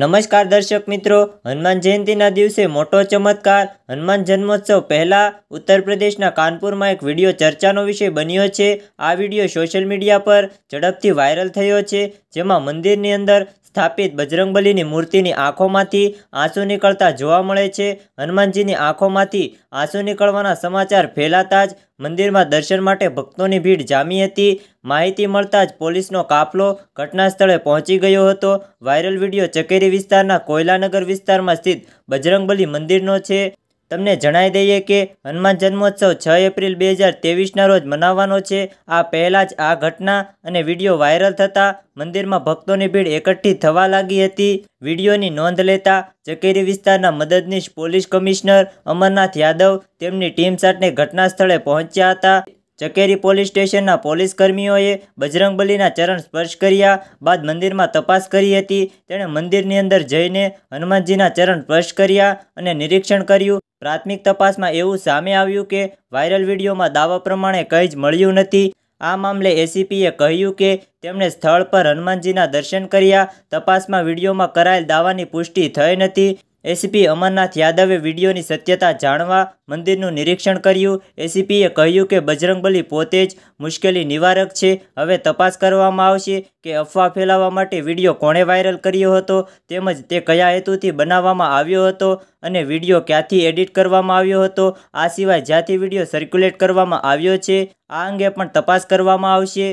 નમસ્કાર દર્શક મિત્રો હનુમાન જયંતિના દિવસે મોટો ચમત્કાર હનુમાન જન્મોત્સવ પહેલાં ઉત્તર પ્રદેશના કાનપુરમાં એક વિડીયો ચર્ચાનો વિષય બન્યો છે આ વિડીયો સોશિયલ મીડિયા પર ઝડપથી વાયરલ થયો છે જેમાં મંદિરની અંદર સ્થાપિત બજરંગબલીની મૂર્તિની આંખોમાંથી આંસુ નીકળતા જોવા મળે છે હનુમાનજીની આંખોમાંથી આંસુ નીકળવાના સમાચાર ફેલાતા જ મંદિરમાં દર્શન માટે ભક્તોની ભીડ જામી હતી માહિતી મળતા જ પોલીસનો કાફલો ઘટના સ્થળે પહોંચી ગયો હતો વાયરલ વિડીયો ચકેરી વિસ્તારના કોયલાનગર વિસ્તારમાં સ્થિત બજરંગબલી મંદિરનો છે તમને જણાવી દઈએ કે હનુમાન જન્મોત્સવ છ એપ્રિલ બે હજાર તેવીસના રોજ મનાવવાનો છે આ પહેલાં જ આ ઘટના અને વિડીયો વાયરલ થતાં મંદિરમાં ભક્તોની ભીડ એકઠી થવા લાગી હતી વિડીયોની નોંધ લેતા ચકેરી વિસ્તારના મદદનીશ પોલીસ કમિશનર અમરનાથ યાદવ તેમની ટીમ સાથે ઘટના સ્થળે પહોંચ્યા હતા ચકેરી પોલીસ સ્ટેશનના પોલીસ કર્મીઓએ બજરંગબલીના ચરણ સ્પર્શ કર્યા બાદ મંદિરમાં તપાસ કરી હતી તેણે મંદિરની અંદર જઈને હનુમાનજીના ચરણ સ્પર્શ કર્યા અને નિરીક્ષણ કર્યું પ્રાથમિક તપાસમાં એવું સામે આવ્યું કે વાયરલ વિડીયોમાં દાવા પ્રમાણે કંઈ જ મળ્યું નથી આ મામલે એસીપીએ કહ્યું કે તેમણે સ્થળ પર હનુમાનજીના દર્શન કર્યા તપાસમાં વિડીયોમાં કરાયેલ દાવાની પુષ્ટિ થઈ નથી એસીપી અમરનાથ યાદવે વિડીયોની સત્યતા જાણવા મંદિરનું નિરીક્ષણ કર્યું એસીપીએ કહ્યું કે બજરંગબલી પોતે જ મુશ્કેલી નિવારક છે હવે તપાસ કરવામાં આવશે કે અફવા ફેલાવવા માટે વિડીયો કોણે વાયરલ કર્યો હતો તેમજ તે કયા હેતુથી બનાવવામાં આવ્યો હતો અને વિડીયો ક્યાંથી એડિટ કરવામાં આવ્યો હતો આ સિવાય જ્યાંથી વિડીયો સર્ક્યુલેટ કરવામાં આવ્યો છે આ અંગે પણ તપાસ કરવામાં આવશે